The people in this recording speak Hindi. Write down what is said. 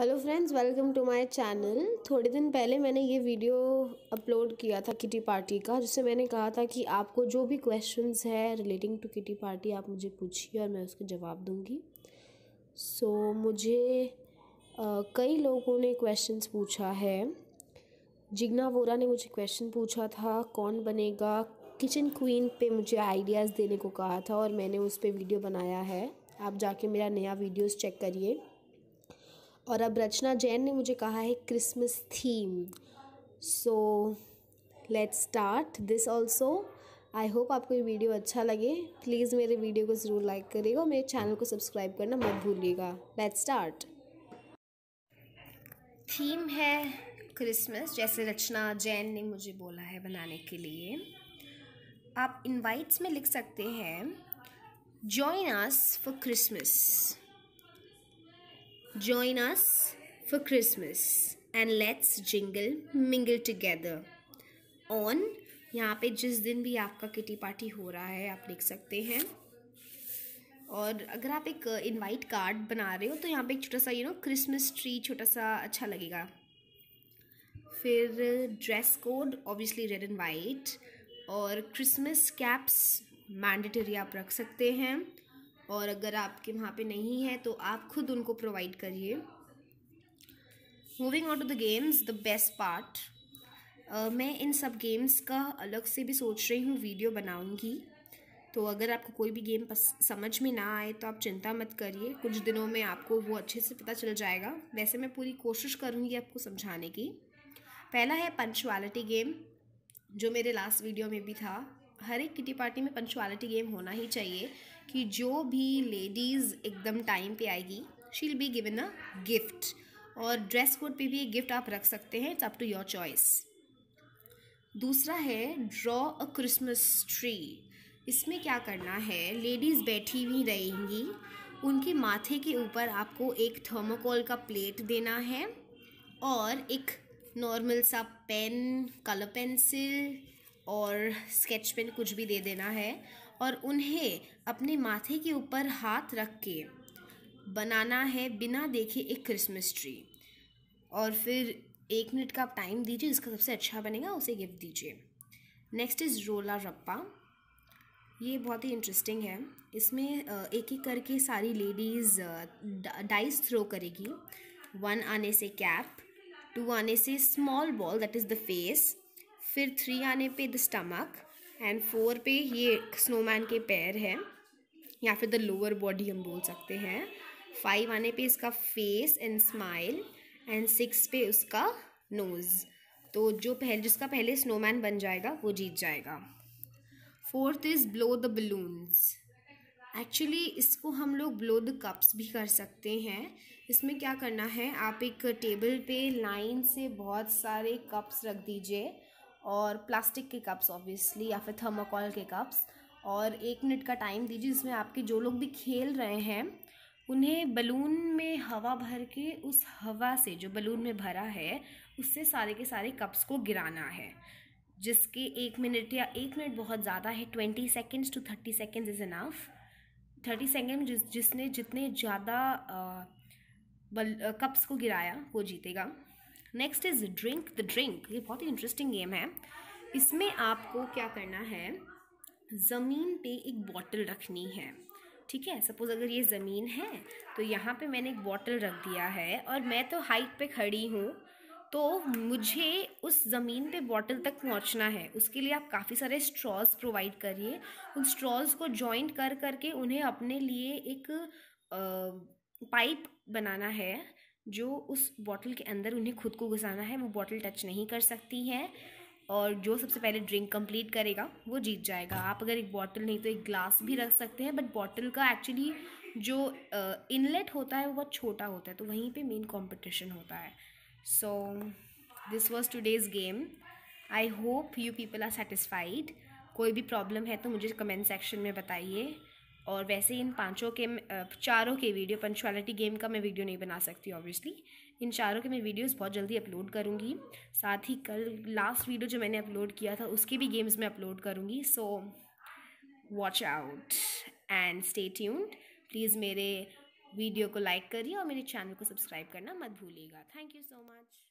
hello friends welcome to my channel थोड़े दिन पहले मैंने ये वीडियो अपलोड किया था किटी पार्टी का जिससे मैंने कहा था कि आपको जो भी क्वेश्चंस है रिलेटिंग टू किटी पार्टी आप मुझे पूछिए और मैं उसके जवाब दूंगी सो so, मुझे uh, कई लोगों ने क्वेश्चंस पूछा है जिग्ना वोरा ने मुझे क्वेश्चन पूछा था कौन बनेगा किचन क्वीन पर मुझे आइडियाज़ देने को कहा था और मैंने उस पर वीडियो बनाया है आप जाके मेरा नया वीडियोज़ चेक करिए और अब रचना जैन ने मुझे कहा है Christmas theme so let's start this also I hope आपको ये वीडियो अच्छा लगे प्लीज़ मेरे वीडियो को ज़रूर लाइक करिएगा मेरे चैनल को सब्सक्राइब करना मत भूलिएगा लेट्स स्टार्ट थीम है क्रिसमस जैसे रचना जैन ने मुझे बोला है बनाने के लिए आप इनवाइट्स में लिख सकते हैं join us for Christmas Join us for Christmas and let's jingle mingle together on यहाँ पे जिस दिन भी आपका किटी पार्टी हो रहा है आप लिख सकते हैं और अगर आप एक इनवाइट uh, कार्ड बना रहे हो तो यहाँ पे एक छोटा सा यू नो क्रिसमस ट्री छोटा सा अच्छा लगेगा फिर dress code obviously red and white और क्रिसमस कैप्स मैंडेटरी आप रख सकते हैं और अगर आपके वहाँ पे नहीं है तो आप खुद उनको प्रोवाइड करिए moving on to the games the best part मैं इन सब गेम्स का अलग से भी सोच रही हूँ वीडियो बनाऊँगी तो अगर आपको कोई भी गेम समझ में ना आए तो आप चिंता मत करिए कुछ दिनों में आपको वो अच्छे से पता चल जाएगा वैसे मैं पूरी कोशिश करूँगी आपको समझाने की पहला है पंचुअलिटी गेम जो मेरे लास्ट वीडियो में भी था हर एक किटी पार्टी में पंचुअलिटी गेम होना ही चाहिए कि जो भी लेडीज़ एकदम टाइम पे आएगी she'll be given a gift और ड्रेस कोड पे भी एक गिफ्ट आप रख सकते हैं it's up to your choice दूसरा है ड्रॉ अ क्रिसमस ट्री इसमें क्या करना है लेडीज़ बैठी हुई रहेंगी उनके माथे के ऊपर आपको एक थर्मोकोल का प्लेट देना है और एक नॉर्मल सा पेन कलर पेंसिल और स्केच पेन कुछ भी दे देना है और उन्हें अपने माथे के ऊपर हाथ रख के बनाना है बिना देखे एक क्रिसमस ट्री और फिर एक मिनट का आप टाइम दीजिए जिसका सबसे अच्छा बनेगा उसे गिफ्ट दीजिए नेक्स्ट इज़ रोला रप्पा ये बहुत ही इंटरेस्टिंग है इसमें एक एक करके सारी लेडीज़ डाइस थ्रो करेगी वन आने से कैप टू आने से small ball that is the face फिर थ्री आने पे द स्टमक एंड फोर पे ये स्नोमैन के पैर है या फिर द लोअर बॉडी हम बोल सकते हैं फाइव आने पे इसका face and smile and six पे उसका नोज़ तो जो पहले जिसका पहले स्नोमैन बन जाएगा वो जीत जाएगा fourth is blow the balloons actually इसको हम लोग ब्लो द कप्स भी कर सकते हैं इसमें क्या करना है आप एक टेबल पे लाइन से बहुत सारे कप्स रख दीजिए और प्लास्टिक के कप्स ऑब्वियसली या फिर थर्माकोल के कप्स और एक मिनट का टाइम दीजिए जिसमें आपके जो लोग भी खेल रहे हैं उन्हें बलून में हवा भर के उस हवा से जो बलून में भरा है उससे सारे के सारे कप्स को गिराना है जिसके एक मिनट या एक मिनट बहुत ज़्यादा है twenty seconds to thirty second is enough thirty second जिस जिसने जितने ज़्यादा बल कप्स को गिराया वो जीतेगा next is drink the drink ये बहुत ही इंटरेस्टिंग गेम है इसमें आपको क्या करना है ज़मीन पे एक बॉटल रखनी है ठीक है सपोज़ अगर ये ज़मीन है तो यहाँ पे मैंने एक बॉटल रख दिया है और मैं तो हाइट पे खड़ी हूँ तो मुझे उस ज़मीन पे बॉटल तक पहुँचना है उसके लिए आप काफ़ी सारे स्ट्रॉज प्रोवाइड करिए उन स्ट्रॉज को जॉइंट कर करके उन्हें अपने लिए एक आ, पाइप बनाना है जो उस बॉटल के अंदर उन्हें खुद को घुसाना है वो बॉटल टच नहीं कर सकती है और जो सबसे पहले ड्रिंक कंप्लीट करेगा वो जीत जाएगा आप अगर एक बॉटल नहीं तो एक ग्लास भी रख सकते हैं बट बॉटल का एक्चुअली जो इनलेट होता है वो बहुत छोटा होता है तो वहीं पे मेन कंपटीशन होता है so this was today's game I hope you people are satisfied कोई भी प्रॉब्लम है तो मुझे कमेंट सेक्शन में बताइए और वैसे इन पांचों के चारों के वीडियो पंचुअलिटी गेम का मैं वीडियो नहीं बना सकती ऑब्वियसली इन चारों के मैं वीडियोस बहुत जल्दी अपलोड करूँगी साथ ही कल लास्ट वीडियो जो मैंने अपलोड किया था उसके भी गेम्स मैं अपलोड करूँगी so watch out and stay tuned please मेरे वीडियो को लाइक करिए और मेरे चैनल को सब्सक्राइब करना मत भूलिएगा थैंक यू सो मच